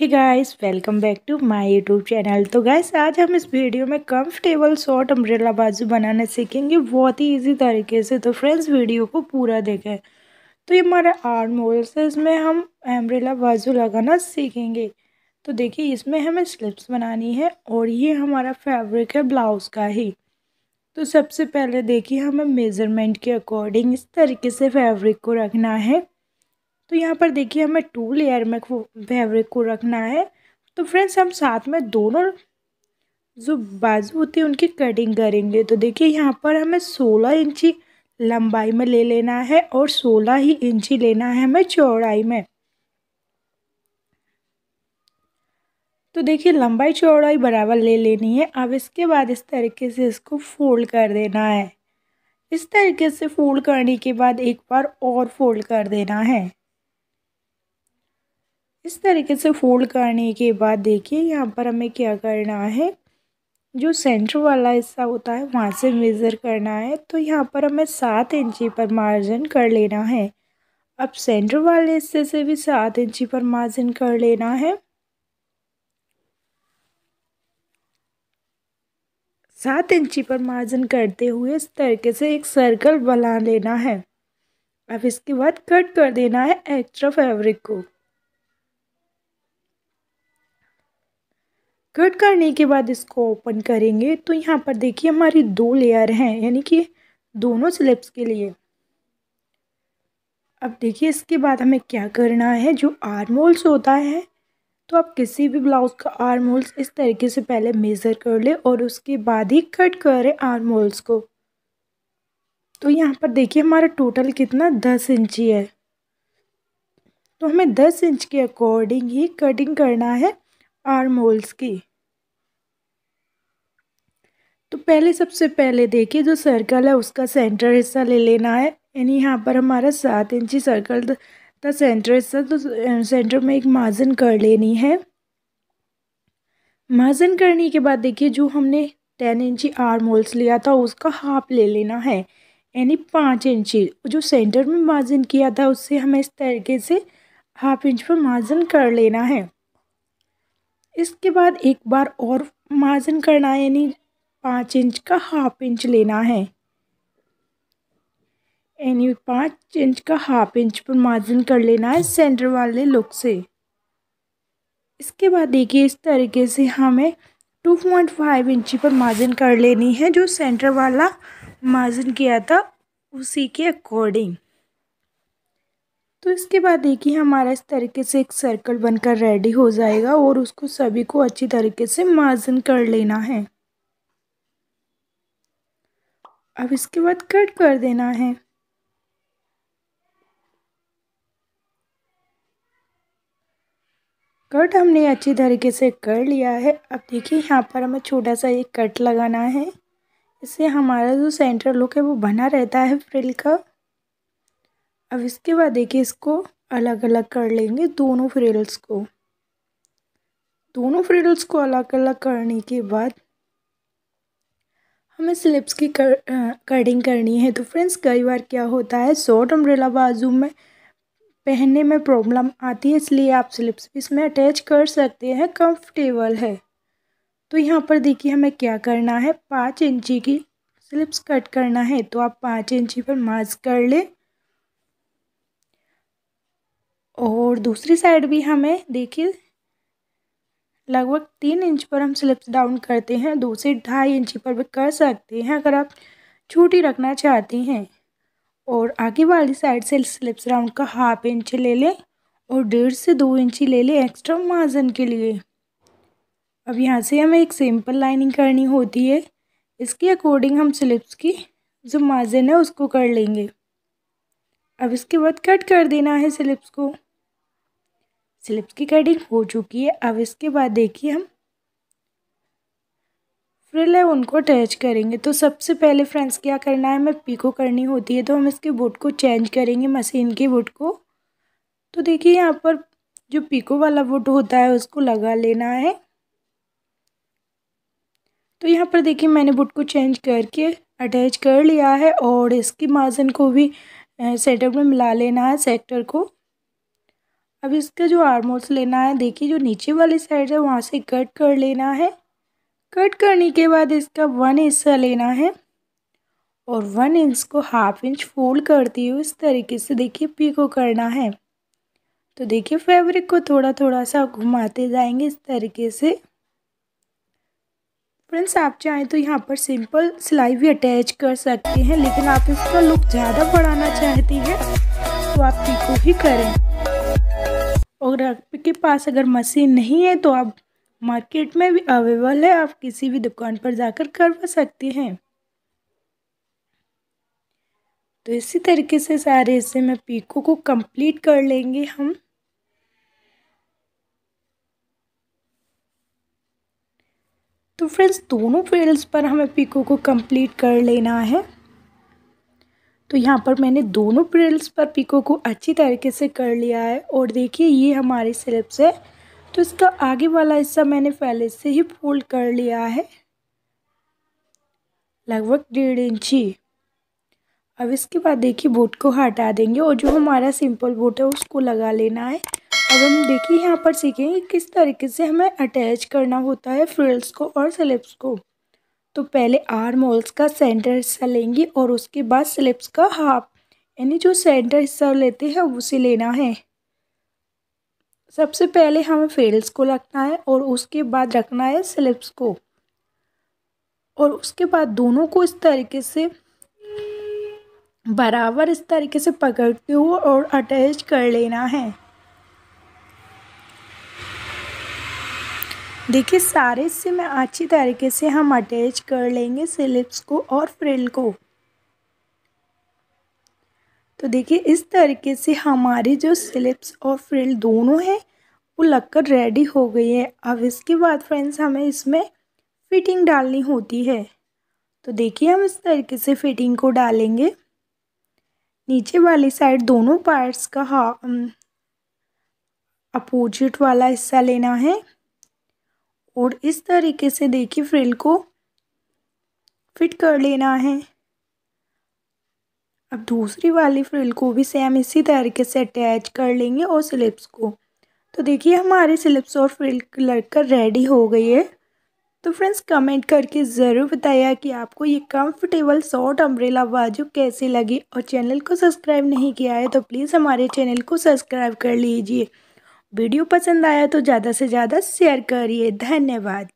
hey guys welcome back to my YouTube channel तो guys आज हम इस वीडियो में कंफर्टेबल शॉर्ट अम्ब्रेला बाजू बनाना सीखेंगे बहुत ही इजी तरीके से तो फ्रेंड्स वीडियो को पूरा देखें तो ये हमारा आर्म होल्स है इसमें हम अम्ब्रेला बाजू लगाना सीखेंगे तो देखिए इसमें हमें स्लिप्स बनानी है और ये हमारा फैब्रिक है ब्लाउज़ का ही तो सबसे पहले देखिए हमें मेज़रमेंट के अकॉर्डिंग इस तरीके से फैब्रिक को रखना है तो यहाँ पर देखिए हमें टू लेयर में फैब्रिक को रखना है तो फ्रेंड्स हम साथ में दोनों जो बाजू होती है उनकी कटिंग करेंगे तो देखिए यहाँ पर हमें सोलह इंची लंबाई में ले लेना है और सोलह ही इंची लेना है हमें चौड़ाई में तो देखिए लंबाई चौड़ाई बराबर ले लेनी है अब इसके बाद इस तरीके से इसको फोल्ड कर देना है इस तरीके से फोल्ड करने के बाद एक बार और फोल्ड कर देना है इस तरीके से फोल्ड करने के बाद देखिए यहाँ पर हमें क्या करना है जो सेंटर वाला हिस्सा होता है वहाँ से मेज़र करना है तो यहाँ पर हमें सात इंची पर मार्जिन कर लेना है अब सेंटर वाले हिस्से से भी सात इंची पर मार्जिन कर लेना है सात इंची पर मार्जिन करते हुए इस तरीके से एक सर्कल बना लेना है अब इसके बाद कट कर देना है एक्स्ट्रा फैब्रिक को कट करने के बाद इसको ओपन करेंगे तो यहाँ पर देखिए हमारी दो लेयर हैं यानी कि दोनों स्लिप्स के लिए अब देखिए इसके बाद हमें क्या करना है जो आर्म होल्स होता है तो आप किसी भी ब्लाउज़ का आर्म होल्स इस तरीके से पहले मेज़र कर ले और उसके बाद ही कट करें आर्म होल्स को तो यहाँ पर देखिए हमारा टोटल कितना दस इंची है तो हमें दस इंच के अकॉर्डिंग ही कटिंग करना है आर्म होल्स की तो पहले सबसे पहले देखिए जो सर्कल है उसका सेंटर हिस्सा ले लेना है यानी यहाँ पर हमारा सात इंची सर्कल का सेंटर हिस्सा तो सेंटर में एक मार्जिन कर लेनी है मार्जिन करने के बाद देखिए जो हमने टेन इंची आर्म होल्स लिया था उसका हाफ ले लेना है यानी पाँच इंची जो सेंटर में मार्जिन किया था उससे हमें इस तरीके से हाफ इंच पर मार्जिन कर लेना है इसके बाद एक बार और मार्जिन करना है यानी पाँच इंच का हाफ इंच लेना है यानी पाँच इंच का हाफ इंच पर मार्जिन कर लेना है सेंटर वाले लुक से इसके बाद देखिए इस तरीके से हमें टू पॉइंट फाइव इंची पर मार्जिन कर लेनी है जो सेंटर वाला मार्जिन किया था उसी के अकॉर्डिंग तो इसके बाद देखिए हमारा इस तरीके से एक सर्कल बनकर रेडी हो जाएगा और उसको सभी को अच्छी तरीके से मार्जिन कर लेना है अब इसके बाद कट कर देना है कट हमने अच्छी तरीके से कर लिया है अब देखिए यहाँ पर हमें छोटा सा एक कट लगाना है इससे हमारा जो सेंटर लुक है वो बना रहता है फ्रिल का अब इसके बाद देखिए इसको अलग अलग कर लेंगे दोनों फ्रिल्स को दोनों फ्रिल्स को अलग अलग करने के बाद हमें स्लिप्स की कर, आ, कटिंग करनी है तो फ्रेंड्स कई बार क्या होता है शॉर्ट अम्ब्रेला बाजू में पहनने में प्रॉब्लम आती है इसलिए आप स्लिप्स इसमें अटैच कर सकते हैं कंफर्टेबल है तो यहाँ पर देखिए हमें क्या करना है पाँच इंची की स्लिप्स कट करना है तो आप पाँच इंची पर मास्क कर लें और दूसरी साइड भी हमें देखिए लगभग तीन इंच पर हम स्लिप्स डाउन करते हैं दो से ढाई इंच पर भी कर सकते हैं अगर आप छोटी रखना चाहते हैं और आगे वाली साइड से स्लिप्स राउंड का हाफ इंच ले लें और डेढ़ से दो इंची ले लें एक्स्ट्रा मार्जन के लिए अब यहाँ से हमें एक सिंपल लाइनिंग करनी होती है इसके अकॉर्डिंग हम स्लिप्स की जो मार्जिन है उसको कर लेंगे अब इसके बाद कट कर देना है स्लिप्स को स्लिप्स की कटिंग हो चुकी है अब इसके बाद देखिए हम फ्रिल है उनको अटैच करेंगे तो सबसे पहले फ्रेंड्स क्या करना है हमें पीको करनी होती है तो हम इसके बुट को चेंज करेंगे मशीन के बुट को तो देखिए यहाँ पर जो पीको वाला बुट होता है उसको लगा लेना है तो यहाँ पर देखिए मैंने बुट को चेंज करके अटैच कर लिया है और इसकी मार्जिन को भी सेटअप में मिला लेना है सेक्टर को अब इसका जो आर्म होल्स लेना है देखिए जो नीचे वाली साइड है वहाँ से कट कर लेना है कट करने के बाद इसका वन हिस्सा लेना है और वन इंच को हाफ इंच फोल्ड करती हुए इस तरीके से देखिए पीको करना है तो देखिए फैब्रिक को थोड़ा थोड़ा सा घुमाते जाएंगे इस तरीके से फ्रेंड्स आप चाहें तो यहाँ पर सिंपल सिलाई भी अटैच कर सकते हैं लेकिन आप इसका लुक ज़्यादा बढ़ाना चाहती हैं तो आप पीको ही करें और आपके पास अगर मशीन नहीं है तो आप मार्केट में भी अवेलेबल है आप किसी भी दुकान पर जाकर करवा सकते हैं तो इसी तरीके से सारे हिस्से में पीको को कंप्लीट कर लेंगे हम तो फ्रेंड्स दोनों फेल्स पर हमें पीको को कंप्लीट कर लेना है तो यहाँ पर मैंने दोनों प्रिल्स पर पिको को अच्छी तरीके से कर लिया है और देखिए ये हमारी स्लिप्स है तो इसका आगे वाला हिस्सा मैंने पहले से ही फोल्ड कर लिया है लगभग डेढ़ इंची अब इसके बाद देखिए बोट को हटा देंगे और जो हमारा सिंपल बोट है उसको लगा लेना है अब हम देखिए यहाँ पर सीखेंगे किस तरीके से हमें अटैच करना होता है फ्रिल्स को और स्लिप्स को तो पहले आर्म होल्स का सेंटर हिस्सा लेंगे और उसके बाद स्लिप्स का हाफ यानी जो सेंटर हिस्सा लेते हैं उसे लेना है सबसे पहले हमें फेल्स को रखना है और उसके बाद रखना है स्लिप्स को और उसके बाद दोनों को इस तरीके से बराबर इस तरीके से पकड़ते हुए और अटैच कर लेना है देखिए सारे से मैं अच्छी तरीके से हम अटैच कर लेंगे स्लिप्स को और फ्रिल को तो देखिए इस तरीके से हमारी जो स्लिप्स और फ्रिल दोनों हैं वो लगकर रेडी हो गई है अब इसके बाद फ्रेंड्स हमें इसमें फिटिंग डालनी होती है तो देखिए हम इस तरीके से फिटिंग को डालेंगे नीचे वाली साइड दोनों पार्ट्स का हा अपोजिट वाला हिस्सा लेना है और इस तरीके से देखिए फ्रिल को फिट कर लेना है अब दूसरी वाली फ्रिल को भी सेम इसी तरीके से अटैच कर लेंगे और स्लिप्स को तो देखिए हमारे स्लिप्स और फ्रिल कलर रेडी हो गई है तो फ्रेंड्स कमेंट करके ज़रूर बताया कि आपको ये कंफर्टेबल शॉर्ट अम्ब्रेला बाजू कैसी लगी और चैनल को सब्सक्राइब नहीं किया है तो प्लीज़ हमारे चैनल को सब्सक्राइब कर लीजिए वीडियो पसंद आया तो ज़्यादा से ज़्यादा शेयर करिए धन्यवाद